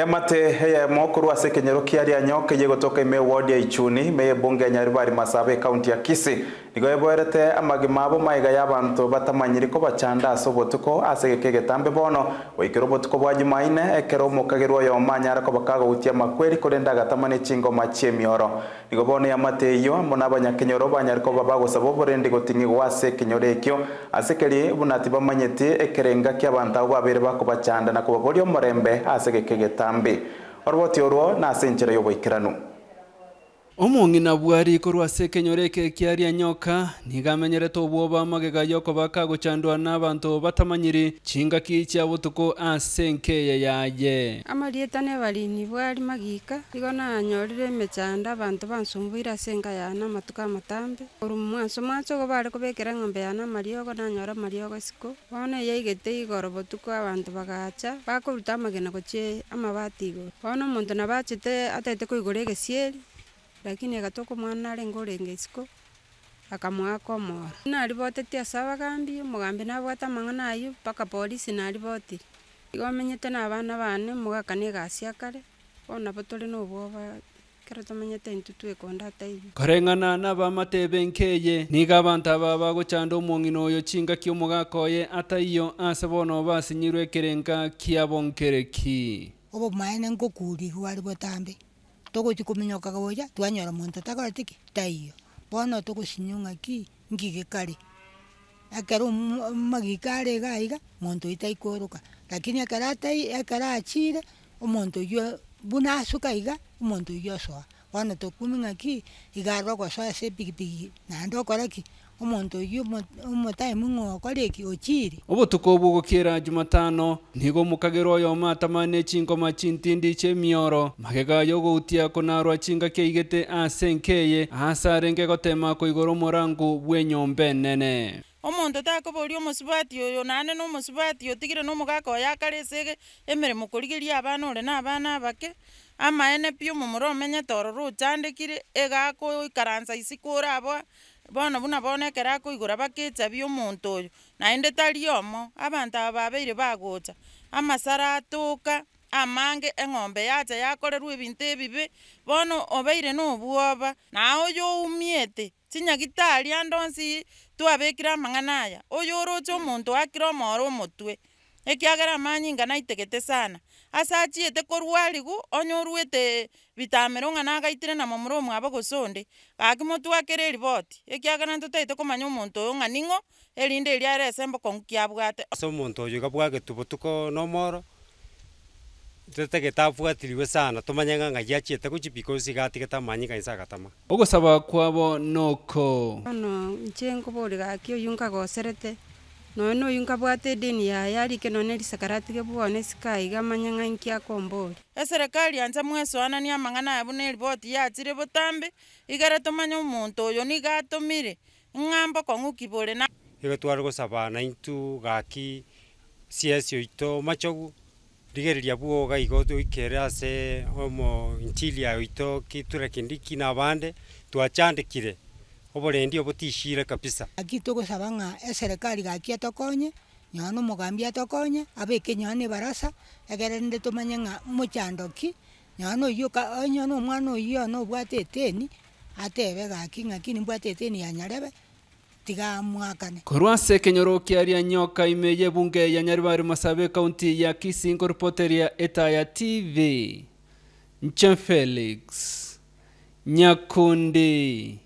emate heya mokuru ase kenyero kiaria nyoke yegotoka ime ward ya ichuni meye bunge ya nyaribari masabe kaunti ya kisi nigo eboerete amagima abo maiga ya y'abanto batamanyire ko bachanda ase obotuko ase geke getambe bono goikera obotuko bwa jumaine ekero omokagerwa oyo omanyare ko bakagoutia makweri kore ndagatamu na echingoma chia emioro nigo bono yamate eyo amo na abanyakenyoro banyare koba bagosaba oborende goting'igwa ase ekenyoro ekio ase keri buna ati bamanyeti ekere ngaki abanto abo babere bakobachanda na kobaboria omorembe ase geke getambe tambe orwoti orwo na senchera yo boikranu omong'ina bwari korwa ase ekenyoro eke kiaria nyoka nigamenyerete obwoba amagega yokoba na abanto batamanyiri chingaki chia botuko ase enkeye yaye amarietane na ebarini bwari magika igo nanyorire emechanda abanto bansumbuire ase enka yane amatuko amatambe orumu mwanso ogo bare kobekera eng'ombe yane amariogo nanyora amariogo isiko bono eyaigete igoro botuko abanto bagacha bakoruta amagena gochie amabati igoro bono omonto nabachete atete koigora egesieri lakini egatoka omwana narenge orenge isiko akamwaka omoro naribotetie ase gambi mugambi nabwate amang'ana aywo mpaka polisi naribotiri igo omenyete na abana bane mugaka mogakana egasi akare onabo tori na obwoba kero tomanyete ekonda twekondata ibi na naba amatebe nkeye gabanta abanto aba bagochanda omong'ina oyo chinga kia omogaka oye ataiyo ase bono basinyiirwe ekerenka kia bonkereki obomaene nkokuriwa aribwetambe togochia komenyoka gocha twanyora monto takorete ki taiyo bono togosinya ng'aki ngige kare ekero magika are iga iga monto oyo taikoroka lakini ekero atai ekero achire omonto oywo buna asuka iga omonto oywo osoa bono tokumia ng'aki iga arore ogosoa ase epigipigi naende okora ki omonto oywo omotaemu ng'okoreki ochiri obotuko obogokera jumatano nigo omokagera oyo omatamane chinkoma chintindi chia emioro magega ayo ogoutia konarwa chinga aigete ase nkeye ase arenge gotema koigora omorango bwa enyomba enene omonto takoboria omosubati oyo nane na omosubati otigire na omogaka oyo akare ase ege emeremo korigeria abana ore na abana abake amaene pi omomore omenyete oro ruchandekire iga akoikaransa isi kora bona buna bonekelako igura bakitsa byomuntu oyo naende taliomo abantu aba babeire bagutsa amasara atuka amange eng'ombe yatsa yakorerwa ebinto ebibi bono obeire nobwoba nawe oyo oumiete chinyagitari ande onsi twabekire amang'ana aya oyo orotsa omonto akire omoore omotwe ekiagera manyinga naitegete sana ase achiete korwa arigu onyorwete bitamere ong'ana agaitire namo mura omwabo gose onde gaki motwakere eriboti ekiagera ntotaete komanya omonto oyo ng'aning'o erinde eria arese embokong'u kiabwate ase omonto oyo iga bwagete obotuko na omoro abwatiriwe sana tomanye ng'a ng'ai achiete gochi because iga atigete amanyi kainsa agatama ogosaba kwabo noko bono inche nkobori gaki oywo nkagoserete nono yu nkabwate edeni yaye arike nonye erisakaratike bwone sikaiga amanyang'a nkiakombori eserekari anse mwesoanania amang'ana abu na eriboti yatsire botambe igare tomanye omonto oyo niga atomire ng'amba kong'uki bore na igo tware na intu gaki siesi oito machogu rigereria bwoga igo oikere ase omo intilia oito kitura kindiki na abande twachandikire oborendi obotishire kabisa aki togosaba ng'a eserekari gaki etokonye nyono na omogambi atokonye abeke nyono na e ebarasa egere nde tomanye ng'a mochando ki nyono oywo nyono omwana oywo ono obwate eteni atebe gaki ng'aki nimbwate eteni ya nyarebe tiga mwakane korwa sekenyorokia ria nyoka ime yebunge ya nyaribari masabe kaunti ya kisi inkorpoteria etaya tv nche felix nyakundi